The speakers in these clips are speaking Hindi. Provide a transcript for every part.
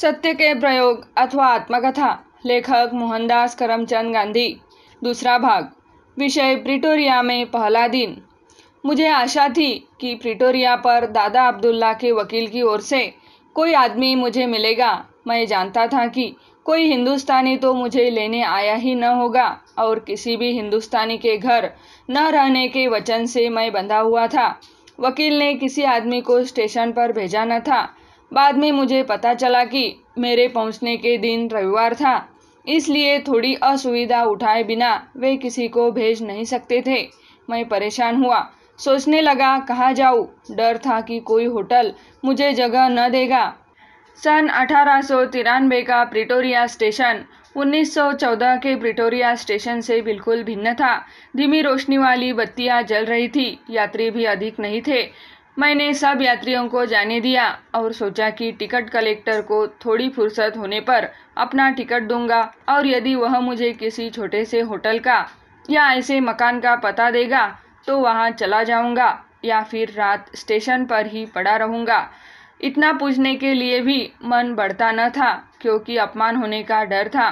सत्य के प्रयोग अथवा आत्मकथा लेखक मोहनदास करमचंद गांधी दूसरा भाग विषय प्रिटोरिया में पहला दिन मुझे आशा थी कि प्रिटोरिया पर दादा अब्दुल्ला के वकील की ओर से कोई आदमी मुझे मिलेगा मैं जानता था कि कोई हिंदुस्तानी तो मुझे लेने आया ही न होगा और किसी भी हिंदुस्तानी के घर न रहने के वचन से मैं बंधा हुआ था वकील ने किसी आदमी को स्टेशन पर भेजा न था बाद में मुझे पता चला कि मेरे पहुंचने के दिन रविवार था इसलिए थोड़ी असुविधा उठाए बिना वे किसी को भेज नहीं सकते थे मैं परेशान हुआ सोचने लगा कहाँ जाऊँ डर था कि कोई होटल मुझे जगह न देगा सन अठारह का प्रिटोरिया स्टेशन 1914 के प्रिटोरिया स्टेशन से बिल्कुल भिन्न था धीमी रोशनी वाली बत्तियां जल रही थी यात्री भी अधिक नहीं थे मैंने सब यात्रियों को जाने दिया और सोचा कि टिकट कलेक्टर को थोड़ी फुर्सत होने पर अपना टिकट दूंगा और यदि वह मुझे किसी छोटे से होटल का या ऐसे मकान का पता देगा तो वहाँ चला जाऊँगा या फिर रात स्टेशन पर ही पड़ा रहूँगा इतना पूछने के लिए भी मन बढ़ता न था क्योंकि अपमान होने का डर था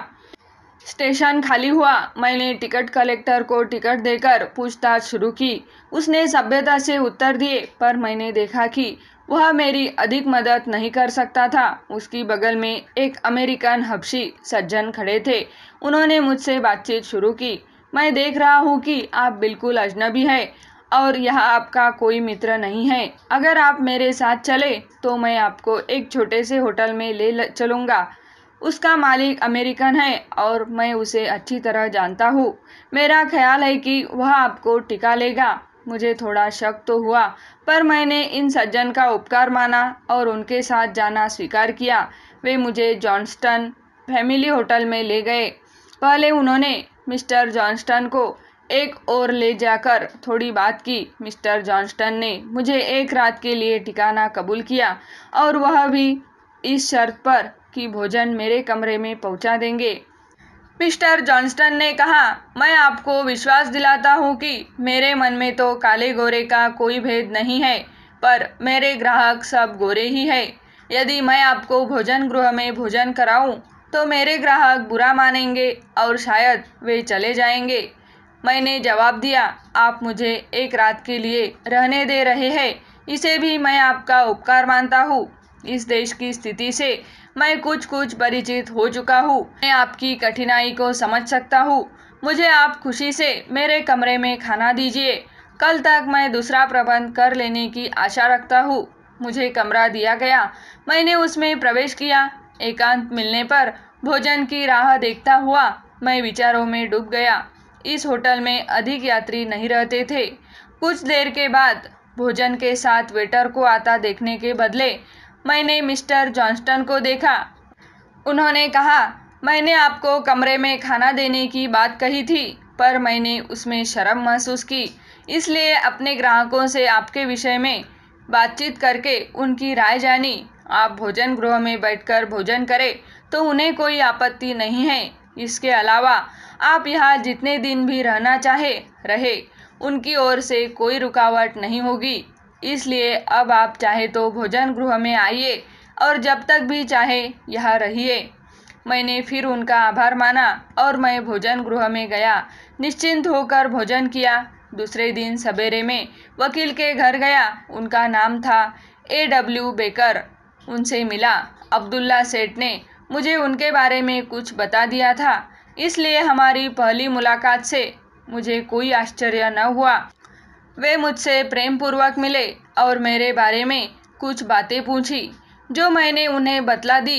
स्टेशन खाली हुआ मैंने टिकट कलेक्टर को टिकट देकर पूछताछ शुरू की उसने सभ्यता से उत्तर दिए पर मैंने देखा कि वह मेरी अधिक मदद नहीं कर सकता था उसकी बगल में एक अमेरिकन हबशी सज्जन खड़े थे उन्होंने मुझसे बातचीत शुरू की मैं देख रहा हूँ कि आप बिल्कुल अजनबी है और यह आपका कोई मित्र नहीं है अगर आप मेरे साथ चले तो मैं आपको एक छोटे से होटल में ले चलूँगा उसका मालिक अमेरिकन है और मैं उसे अच्छी तरह जानता हूँ मेरा ख्याल है कि वह आपको टिका लेगा मुझे थोड़ा शक तो हुआ पर मैंने इन सज्जन का उपकार माना और उनके साथ जाना स्वीकार किया वे मुझे जॉन्स्टन फैमिली होटल में ले गए पहले उन्होंने मिस्टर जॉन्स्टन को एक और ले जाकर थोड़ी बात की मिस्टर जॉन्स्टन ने मुझे एक रात के लिए ठिकाना कबूल किया और वह भी इस शर्त पर कि भोजन मेरे कमरे में पहुंचा देंगे मिस्टर जॉन्स्टन ने कहा मैं आपको विश्वास दिलाता हूँ कि मेरे मन में तो काले गोरे का कोई भेद नहीं है पर मेरे ग्राहक सब गोरे ही है यदि मैं आपको भोजन गृह में भोजन कराऊं तो मेरे ग्राहक बुरा मानेंगे और शायद वे चले जाएंगे मैंने जवाब दिया आप मुझे एक रात के लिए रहने दे रहे हैं इसे भी मैं आपका उपकार मानता हूँ इस देश की स्थिति से मैं कुछ कुछ परिचित हो चुका हूँ मैं आपकी कठिनाई को समझ सकता हूँ मुझे आप खुशी से मेरे कमरे में खाना दीजिए कल तक मैं दूसरा प्रबंध कर लेने की आशा रखता हूँ मुझे कमरा दिया गया मैंने उसमें प्रवेश किया एकांत मिलने पर भोजन की राह देखता हुआ मैं विचारों में डूब गया इस होटल में अधिक यात्री नहीं रहते थे कुछ देर के बाद भोजन के साथ वेटर को आता देखने के बदले मैंने मिस्टर जॉन्स्टन को देखा उन्होंने कहा मैंने आपको कमरे में खाना देने की बात कही थी पर मैंने उसमें शर्म महसूस की इसलिए अपने ग्राहकों से आपके विषय में बातचीत करके उनकी राय जानी आप भोजन गृह में बैठकर भोजन करें तो उन्हें कोई आपत्ति नहीं है इसके अलावा आप यहाँ जितने दिन भी रहना चाहे रहे उनकी ओर से कोई रुकावट नहीं होगी इसलिए अब आप चाहे तो भोजन गृह में आइए और जब तक भी चाहे यहाँ रहिए मैंने फिर उनका आभार माना और मैं भोजन गृह में गया निश्चिंत होकर भोजन किया दूसरे दिन सवेरे में वकील के घर गया उनका नाम था ए डब्ल्यू बेकर उनसे मिला अब्दुल्ला सेठ ने मुझे उनके बारे में कुछ बता दिया था इसलिए हमारी पहली मुलाकात से मुझे कोई आश्चर्य न हुआ वे मुझसे प्रेम पूर्वक मिले और मेरे बारे में कुछ बातें पूछी जो मैंने उन्हें बतला दी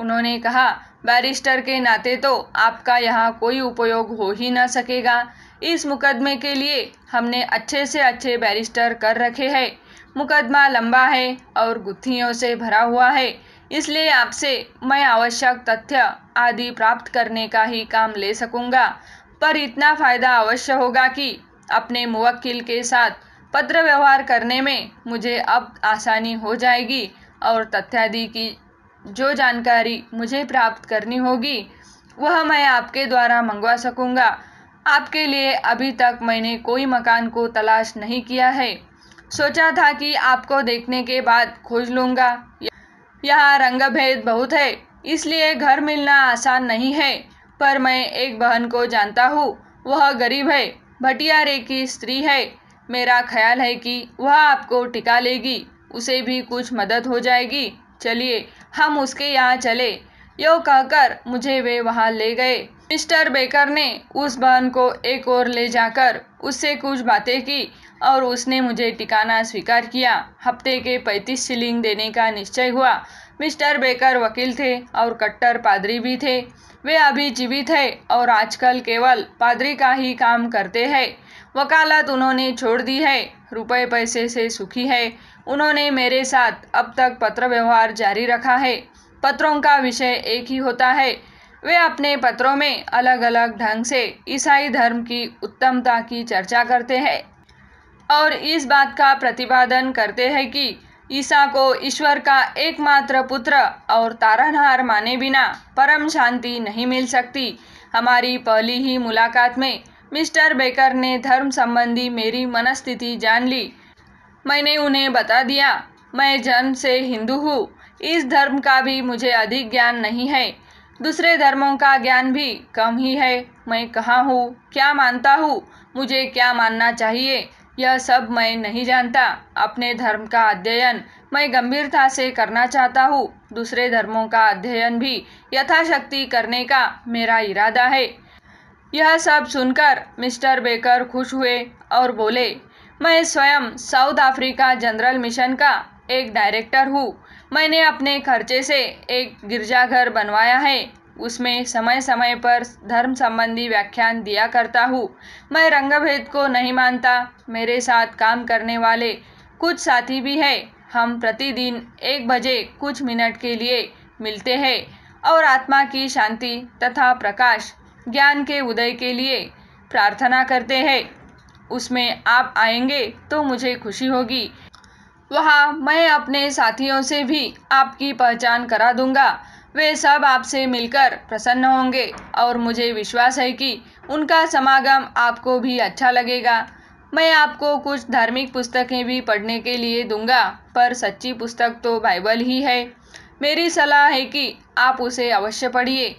उन्होंने कहा बैरिस्टर के नाते तो आपका यहाँ कोई उपयोग हो ही ना सकेगा इस मुकदमे के लिए हमने अच्छे से अच्छे बैरिस्टर कर रखे हैं मुकदमा लंबा है और गुत्थियों से भरा हुआ है इसलिए आपसे मैं आवश्यक तथ्य आदि प्राप्त करने का ही काम ले सकूंगा पर इतना फ़ायदा अवश्य होगा कि अपने मुवक्किल के साथ पत्र व्यवहार करने में मुझे अब आसानी हो जाएगी और तथ्यादि की जो जानकारी मुझे प्राप्त करनी होगी वह मैं आपके द्वारा मंगवा सकूँगा आपके लिए अभी तक मैंने कोई मकान को तलाश नहीं किया है सोचा था कि आपको देखने के बाद खोज लूँगा यहाँ रंग भेद बहुत है इसलिए घर मिलना आसान नहीं है पर मैं एक बहन को जानता हूँ वह गरीब है भटियारे की स्त्री है मेरा ख्याल है कि वह आपको टिका लेगी उसे भी कुछ मदद हो जाएगी चलिए हम उसके यहाँ चले यो कहकर मुझे वे वहाँ ले गए मिस्टर बेकर ने उस बहन को एक और ले जाकर उससे कुछ बातें की और उसने मुझे टिकाना स्वीकार किया हफ्ते के पैंतीस शिलिंग देने का निश्चय हुआ मिस्टर बेकर वकील थे और कट्टर पादरी भी थे वे अभी जीवित है और आजकल केवल पादरी का ही काम करते हैं वकालत उन्होंने छोड़ दी है रुपए पैसे से सुखी है उन्होंने मेरे साथ अब तक पत्र व्यवहार जारी रखा है पत्रों का विषय एक ही होता है वे अपने पत्रों में अलग अलग ढंग से ईसाई धर्म की उत्तमता की चर्चा करते हैं और इस बात का प्रतिपादन करते हैं कि ईसा को ईश्वर का एकमात्र पुत्र और तारणहार माने बिना परम शांति नहीं मिल सकती हमारी पहली ही मुलाकात में मिस्टर बेकर ने धर्म संबंधी मेरी मनस्थिति जान ली मैंने उन्हें बता दिया मैं जन्म से हिंदू हूँ इस धर्म का भी मुझे अधिक ज्ञान नहीं है दूसरे धर्मों का ज्ञान भी कम ही है मैं कहाँ हूँ क्या मानता हूँ मुझे क्या मानना चाहिए यह सब मैं नहीं जानता अपने धर्म का अध्ययन मैं गंभीरता से करना चाहता हूँ दूसरे धर्मों का अध्ययन भी यथाशक्ति करने का मेरा इरादा है यह सब सुनकर मिस्टर बेकर खुश हुए और बोले मैं स्वयं साउथ अफ्रीका जनरल मिशन का एक डायरेक्टर हूँ मैंने अपने खर्चे से एक गिरजाघर बनवाया है उसमें समय समय पर धर्म संबंधी व्याख्यान दिया करता हूँ मैं रंगभेद को नहीं मानता मेरे साथ काम करने वाले कुछ साथी भी हैं हम प्रतिदिन एक बजे कुछ मिनट के लिए मिलते हैं और आत्मा की शांति तथा प्रकाश ज्ञान के उदय के लिए प्रार्थना करते हैं उसमें आप आएंगे तो मुझे खुशी होगी वहाँ मैं अपने साथियों से भी आपकी पहचान करा दूंगा वे सब आपसे मिलकर प्रसन्न होंगे और मुझे विश्वास है कि उनका समागम आपको भी अच्छा लगेगा मैं आपको कुछ धार्मिक पुस्तकें भी पढ़ने के लिए दूंगा पर सच्ची पुस्तक तो बाइबल ही है मेरी सलाह है कि आप उसे अवश्य पढ़िए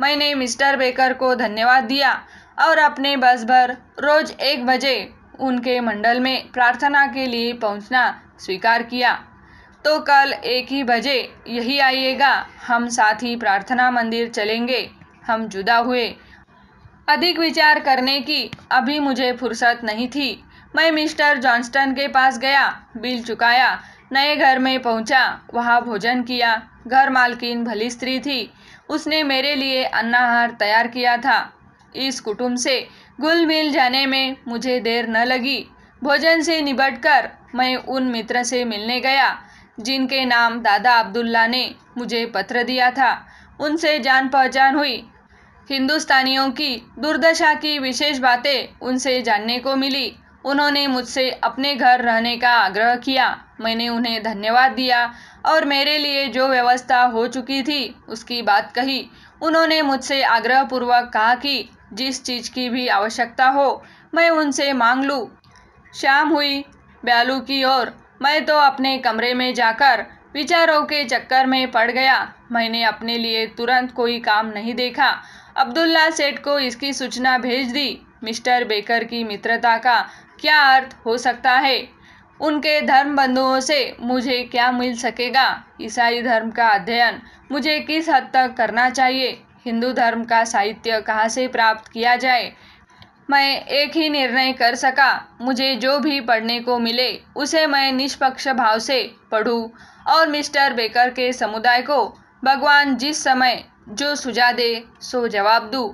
मैंने मिस्टर बेकर को धन्यवाद दिया और अपने बस भर रोज एक बजे उनके मंडल में प्रार्थना के लिए पहुंचना स्वीकार किया तो कल एक ही बजे यही आइएगा हम साथ ही प्रार्थना मंदिर चलेंगे हम जुदा हुए अधिक विचार करने की अभी मुझे फुर्सत नहीं थी मैं मिस्टर जॉन्स्टन के पास गया बिल चुकाया नए घर में पहुंचा वहाँ भोजन किया घर मालकिन भली स्त्री थी उसने मेरे लिए अन्नाहार तैयार किया था इस कुटुंब से गुल मिल जाने में मुझे देर न लगी भोजन से निबटकर मैं उन मित्र से मिलने गया जिनके नाम दादा अब्दुल्ला ने मुझे पत्र दिया था उनसे जान पहचान हुई हिंदुस्तानियों की दुर्दशा की विशेष बातें उनसे जानने को मिली उन्होंने मुझसे अपने घर रहने का आग्रह किया मैंने उन्हें धन्यवाद दिया और मेरे लिए जो व्यवस्था हो चुकी थी उसकी बात कही उन्होंने मुझसे आग्रहपूर्वक कहा कि जिस चीज़ की भी आवश्यकता हो मैं उनसे मांग लूँ शाम हुई ब्यालू की ओर मैं तो अपने कमरे में जाकर विचारों के चक्कर में पड़ गया मैंने अपने लिए तुरंत कोई काम नहीं देखा अब्दुल्ला सेठ को इसकी सूचना भेज दी मिस्टर बेकर की मित्रता का क्या अर्थ हो सकता है उनके धर्म बंधुओं से मुझे क्या मिल सकेगा ईसाई धर्म का अध्ययन मुझे किस हद तक करना चाहिए हिंदू धर्म का साहित्य कहाँ से प्राप्त किया जाए मैं एक ही निर्णय कर सका मुझे जो भी पढ़ने को मिले उसे मैं निष्पक्ष भाव से पढ़ूँ और मिस्टर बेकर के समुदाय को भगवान जिस समय जो सुझा दे सो जवाब दूँ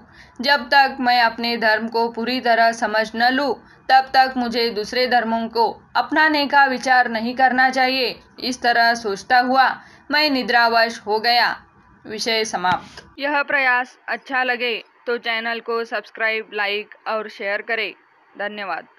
जब तक मैं अपने धर्म को पूरी तरह समझ न लूँ तब तक मुझे दूसरे धर्मों को अपनाने का विचार नहीं करना चाहिए इस तरह सोचता हुआ मैं निद्रावश हो गया विषय समाप्त यह प्रयास अच्छा लगे तो चैनल को सब्सक्राइब लाइक और शेयर करें धन्यवाद